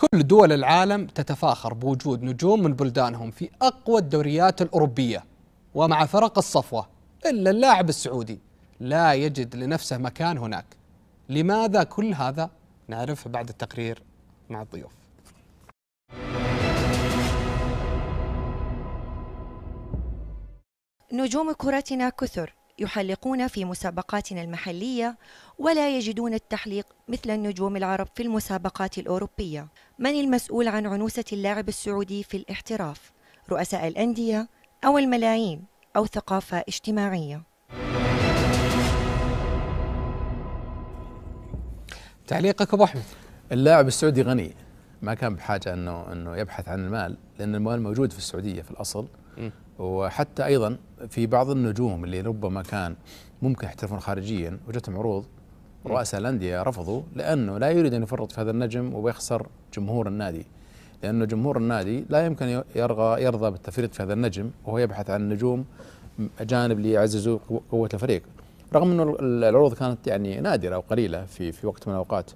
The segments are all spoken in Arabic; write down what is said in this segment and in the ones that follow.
كل دول العالم تتفاخر بوجود نجوم من بلدانهم في أقوى الدوريات الأوروبية ومع فرق الصفوة إلا اللاعب السعودي لا يجد لنفسه مكان هناك لماذا كل هذا نعرفه بعد التقرير مع الضيوف نجوم كرتنا كثر يحلقون في مسابقاتنا المحلية ولا يجدون التحليق مثل النجوم العرب في المسابقات الأوروبية من المسؤول عن عنوسة اللاعب السعودي في الاحتراف؟ رؤساء الأندية أو الملايين أو ثقافة اجتماعية؟ تعليقك أبو أحمد اللاعب السعودي غني ما كان بحاجة أنه, أنه يبحث عن المال لأن المال موجود في السعودية في الأصل وحتى ايضا في بعض النجوم اللي ربما كان ممكن يحترفون خارجيا وجتهم عروض رؤساء الانديه رفضوا لانه لا يريد ان يفرط في هذا النجم ويخسر جمهور النادي لانه جمهور النادي لا يمكن يرغى يرضى بالتفريط في هذا النجم وهو يبحث عن نجوم اجانب ليعززوا قوه الفريق رغم انه العروض كانت يعني نادره وقليله في في وقت من الاوقات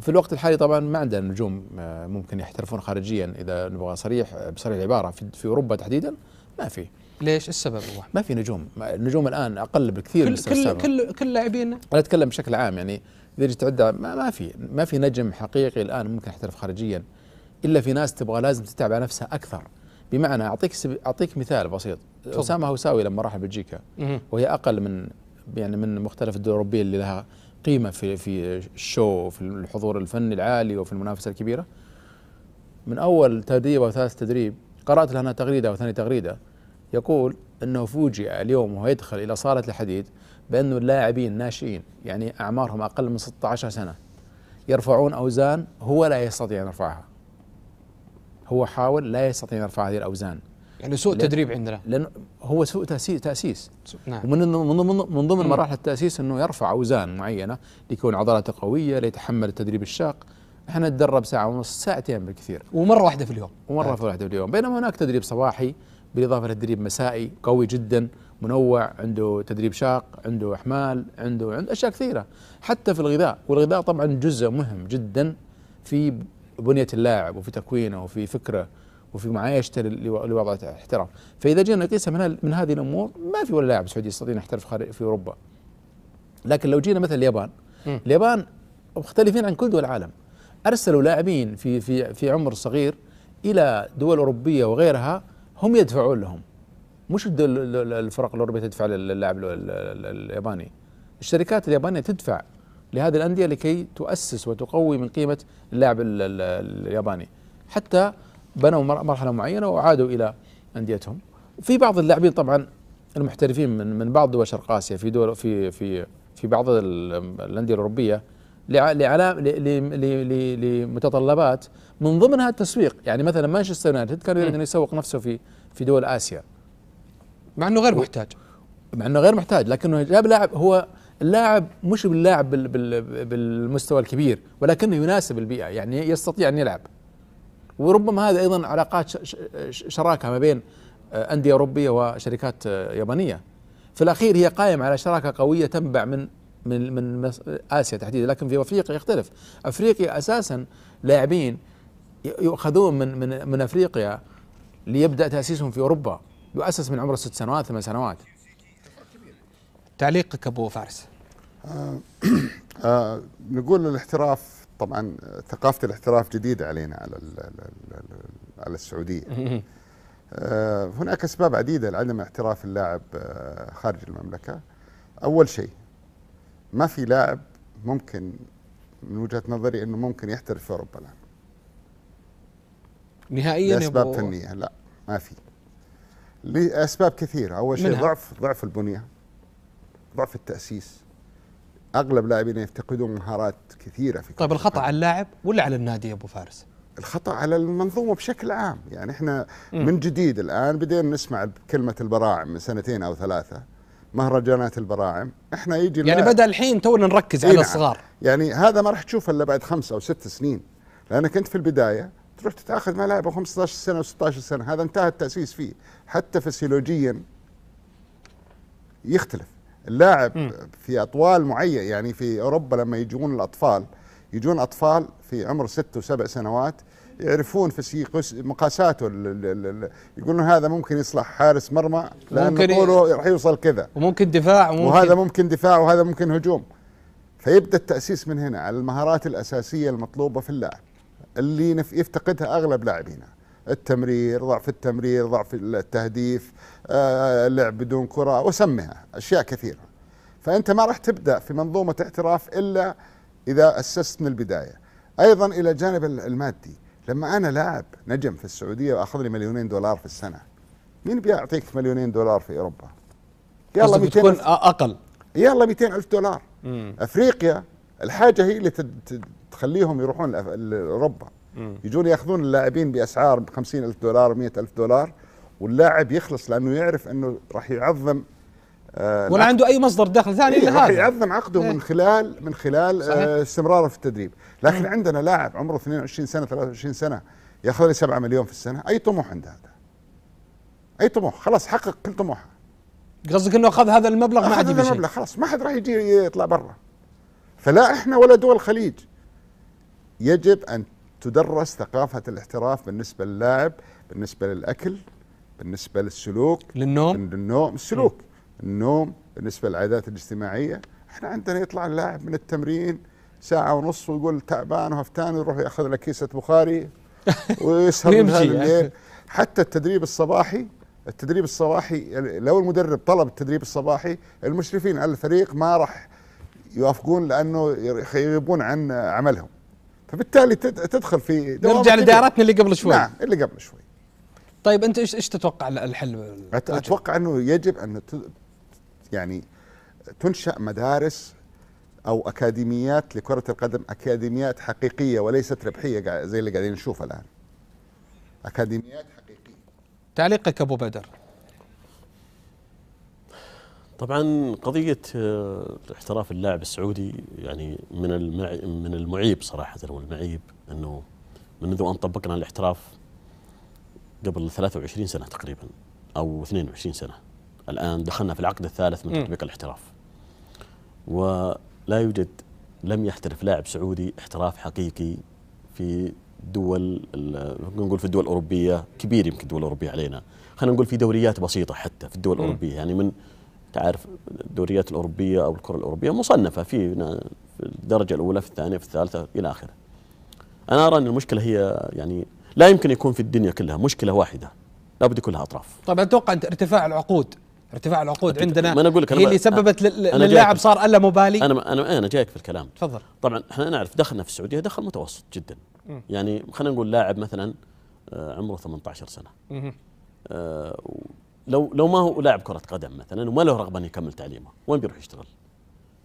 في الوقت الحالي طبعا ما عندنا نجوم آه، ممكن يحترفون خارجيا اذا نبغى صريح بصريح العباره في, في اوروبا تحديدا ما في ليش السبب هو؟ ما في نجوم، النجوم الان اقل بكثير كل كل كل كل لاعبينا انا اتكلم بشكل عام يعني اذا جيت تعدها ما, ما في ما في نجم حقيقي الان ممكن يحترف خارجيا الا في ناس تبغى لازم تتعب على نفسها اكثر بمعنى اعطيك اعطيك مثال بسيط اسامه هوساوي لما راح بلجيكا وهي اقل من يعني من مختلف الدول الاوروبيه اللي لها قيمه في في الشو وفي الحضور الفني العالي وفي المنافسه الكبيره من اول تدريب او ثالث تدريب قرات لها تغريده او ثاني تغريده يقول أنه فوجئ اليوم وهو يدخل إلى صالة الحديد بانه اللاعبين ناشئين يعني أعمارهم أقل من 16 سنة يرفعون أوزان هو لا يستطيع أن يرفعها هو حاول لا يستطيع أن يرفع هذه الأوزان يعني سوء تدريب عندنا لأن هو سوء تأسيس تأسيس نعم ومن من, من ضمن مراحل التأسيس أنه يرفع أوزان معينة ليكون عضلاته قوية ليتحمل التدريب الشاق احنا نتدرب ساعة ونص ساعتين بالكثير ومرة واحدة في اليوم ومرة آه. واحدة في اليوم بينما هناك تدريب صباحي بالاضافه للتدريب مسائي قوي جدا منوع عنده تدريب شاق عنده احمال عنده عنده اشياء كثيره حتى في الغذاء والغذاء طبعا جزء مهم جدا في بنيه اللاعب وفي تكوينه وفي فكره وفي معايشته لوضع الاحتراف فاذا جينا نقيسها من, من هذه الامور ما في ولا لاعب سعودي يستطيع ان يحترف في اوروبا لكن لو جينا مثل اليابان م. اليابان مختلفين عن كل دول العالم ارسلوا لاعبين في في في عمر صغير الى دول اوروبيه وغيرها هم يدفعون لهم مش الفرق الاوروبيه تدفع للاعب الياباني الشركات اليابانيه تدفع لهذه الانديه لكي تؤسس وتقوي من قيمه اللاعب الياباني حتى بنوا مرحله معينه وعادوا الى انديتهم في بعض اللاعبين طبعا المحترفين من من بعض دول شرق اسيا في دول في في في بعض الانديه الاوروبيه لمتطلبات من ضمنها التسويق يعني مثلا مانشستر يونايتد كان يريد انه يسوق نفسه في في دول اسيا مع انه غير محتاج مع انه غير محتاج لكنه جاب لاعب هو اللاعب مش باللاعب بالمستوى الكبير ولكنه يناسب البيئه يعني يستطيع ان يلعب وربما هذا ايضا علاقات شراكه ما بين آه، انديه اوروبيه وشركات آه، يابانيه في الاخير هي قائمه على شراكه قويه تنبع من من من اسيا تحديدا لكن في افريقيا يختلف افريقيا اساسا لاعبين يؤخذون من من من افريقيا ليبدا تاسيسهم في اوروبا يؤسس من عمره ست سنوات ثمان سنوات تعليقك ابو فارس آه آه نقول الاحتراف طبعا ثقافه الاحتراف جديده علينا على على السعوديه آه هناك اسباب عديده لعدم احتراف اللاعب آه، خارج المملكه اول شيء ما في لاعب ممكن من وجهه نظري انه ممكن يحترف في اوروبا الان نهائيا لاسباب فنيه لا ما في لاسباب كثيره اول شيء ضعف ضعف البنيه ضعف التاسيس اغلب لاعبين يفتقدون مهارات كثيره في طيب الخطا على اللاعب ولا على النادي يا ابو فارس؟ الخطا على المنظومه بشكل عام يعني احنا م. من جديد الان بدينا نسمع كلمه البراعم من سنتين او ثلاثه مهرجانات البراعم احنا يجي يعني بدا الحين تونا نركز على نعم. الصغار يعني هذا ما راح تشوفه الا بعد خمسة او ست سنين لانك انت في البدايه تروح تتاخذ مع لاعب 15 سنه و16 سنه هذا انتهى التاسيس فيه حتى فسيولوجيا يختلف اللاعب م. في اطوال معينه يعني في اوروبا لما يجون الاطفال يجون اطفال في عمر ست وسبع سنوات يعرفون في مقاساته يقولون هذا ممكن يصلح حارس مرمى لأن طوله راح يوصل كذا وممكن دفاع وممكن وهذا ممكن دفاع وهذا ممكن هجوم فيبدا التاسيس من هنا على المهارات الاساسيه المطلوبه في اللاعب اللي يفتقدها اغلب لاعبينا التمرير ضعف التمرير ضعف التهديف آه، اللعب بدون كره وسمها اشياء كثيره فانت ما راح تبدا في منظومه احتراف الا اذا اسست من البدايه ايضا الى جانب المادي لما انا لاعب نجم في السعوديه واخذ لي مليونين دولار في السنه مين بيعطيك مليونين دولار في اوروبا؟ يلا 200 تكون اقل يلا 200 الف دولار مم. افريقيا الحاجه هي اللي تخليهم يروحون لاوروبا يجون ياخذون اللاعبين باسعار 50 الف دولار 100 الف دولار واللاعب يخلص لانه يعرف انه راح يعظم آه ولا عنده اي مصدر دخل ثاني إيه هذا يعظم عقده إيه؟ من خلال من خلال آه استمراره في التدريب لكن مم. عندنا لاعب عمره 22 سنه 23 سنه ياخذ لي 7 مليون في السنه اي طموح عنده هذا اي طموح خلاص حقق كل طموحه قصدك انه اخذ هذا المبلغ ما حد هذا المبلغ خلاص ما حد راح يجي يطلع برا فلا احنا ولا دول الخليج يجب ان تدرس ثقافه الاحتراف بالنسبه للاعب بالنسبه للاكل بالنسبه للسلوك للنوم للنوم السلوك مم. النوم بالنسبة للعادات الاجتماعية احنا عندنا يطلع اللاعب من التمرين ساعة ونص ويقول تعبان وهفتان يروح ياخذ له كيسة بخاري ويسهر من الليل حتى التدريب الصباحي التدريب الصباحي لو المدرب طلب التدريب الصباحي المشرفين على الفريق ما راح يوافقون لانه يغيبون عن عملهم فبالتالي تدخل في نرجع لدائرتنا اللي قبل شوي نعم اللي قبل شوي طيب انت ايش ايش تتوقع الحل؟ اتوقع انه يجب ان يعني تنشا مدارس او اكاديميات لكره القدم اكاديميات حقيقيه وليست ربحيه زي اللي قاعدين نشوفها الان اكاديميات حقيقيه تعليقك ابو بدر طبعا قضية آه، احتراف اللاعب السعودي يعني من من المعيب صراحة والمعيب انه منذ ان طبقنا الاحتراف قبل 23 سنة تقريبا او 22 سنة الآن دخلنا في العقد الثالث من تطبيق الاحتراف ولا يوجد لم يحترف لاعب سعودي احتراف حقيقي في دول نقول في الدول الأوروبية كبير يمكن الدول الأوروبية علينا خلينا نقول في دوريات بسيطة حتى في الدول الأوروبية يعني من تعرف الدوريات الأوروبية أو الكرة الأوروبية مصنفة في الدرجة الأولى في الثانية في الثالثة إلى آخره أنا أرى أن المشكلة هي يعني لا يمكن يكون في الدنيا كلها مشكلة واحدة لابد يكون لها أطراف طبعا أتوقع أنت ارتفاع العقود ارتفاع العقود عندنا ما أقول لك هي اللي سببت للاعب صار ألا مبالي أنا أنا أنا جايك في الكلام تفضل طبعا احنا نعرف دخلنا في السعودية دخل متوسط جدا م. يعني خلينا نقول لاعب مثلا آه، عمره 18 سنة آه لو لو ما هو لاعب كرة قدم مثلا وما له رغبة أن يكمل تعليمه وين بيروح يشتغل؟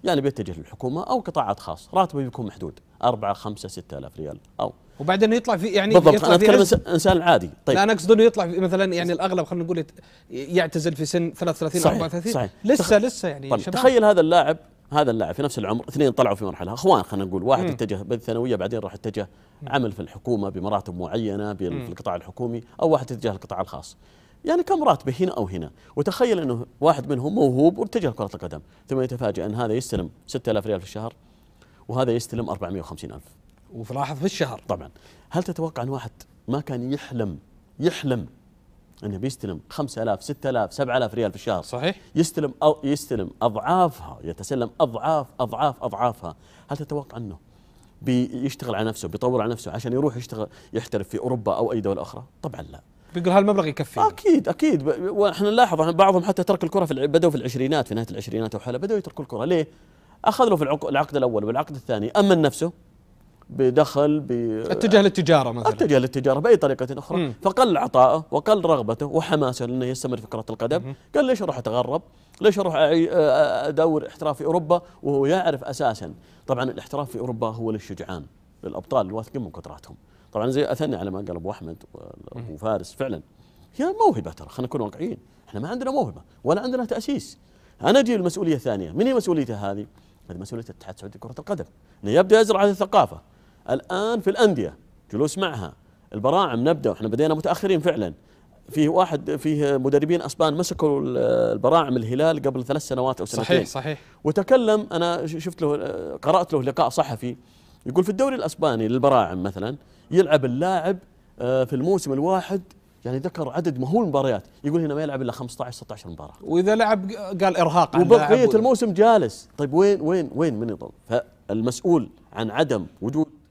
يعني بيتجه للحكومة أو قطاعات خاص راتبه بيكون محدود 4 5 6000 ريال او وبعدين يطلع في يعني بالضبط يطلع انا اتكلم انسان عادي طيب لا انا اقصد انه يطلع مثلا يعني الاغلب خلينا نقول يعتزل في سن 33 صحيح 34 صحيح لسه تخ... لسه يعني طيب شباب تخيل هذا اللاعب هذا اللاعب في نفس العمر اثنين طلعوا في مرحله اخوان خلينا نقول واحد م. اتجه بالثانويه بعدين راح اتجه عمل في الحكومه بمراتب معينه في القطاع الحكومي او واحد اتجه القطاع الخاص يعني كم راتبه هنا او هنا وتخيل انه واحد منهم موهوب واتجه لكره القدم ثم يتفاجئ ان هذا يستلم 6000 ريال في الشهر وهذا يستلم 450 ألف وفي لاحظ في الشهر طبعا هل تتوقع أن واحد ما كان يحلم يحلم انه بيستلم 5000 6000 7000 ريال في الشهر صحيح يستلم او يستلم اضعافها يتسلم اضعاف اضعاف اضعافها هل تتوقع انه بيشتغل على نفسه بيطور على نفسه عشان يروح يشتغل يحترف في اوروبا او اي دوله اخرى طبعا لا بيقول هالمبلغ يكفي اكيد اكيد واحنا نلاحظ بعضهم حتى ترك الكره في بدأوا في العشرينات في نهايه العشرينات او حاله بدأوا يتركوا الكره ليه؟ اخذ له في العقد الاول والعقد الثاني امن نفسه بدخل ب اتجه للتجاره مثلا اتجه للتجاره باي طريقه اخرى مم. فقل عطائه وقل رغبته وحماسه انه يستمر في كره القدم مم. قال ليش اروح اتغرب؟ ليش اروح ادور احتراف في اوروبا وهو يعرف اساسا طبعا الاحتراف في اوروبا هو للشجعان للابطال الواثقين من قدراتهم طبعا زي اثني على ما قال ابو احمد وفارس فعلا هي موهبه ترى خلينا نكون واقعيين احنا ما عندنا موهبه ولا عندنا تاسيس انا اجي المسؤوليه الثانيه من هي مسؤوليته هذه هذه مسؤوليه الاتحاد السعودي لكره القدم انه يبدا يزرع هذه الثقافه الان في الانديه جلوس معها البراعم نبدا واحنا بدينا متاخرين فعلا فيه واحد فيه مدربين اسبان مسكوا البراعم الهلال قبل ثلاث سنوات او سنتين صحيح صحيح وتكلم انا شفت له قرات له لقاء صحفي يقول في الدوري الاسباني للبراعم مثلا يلعب اللاعب آه، في الموسم الواحد يعني ذكر عدد مهول مباريات يقول هنا ما يلعب الا 15 16 مباراه واذا لعب قال ارهاق وبقيه الموسم جالس طيب وين وين وين من يضل فالمسؤول عن عدم وجود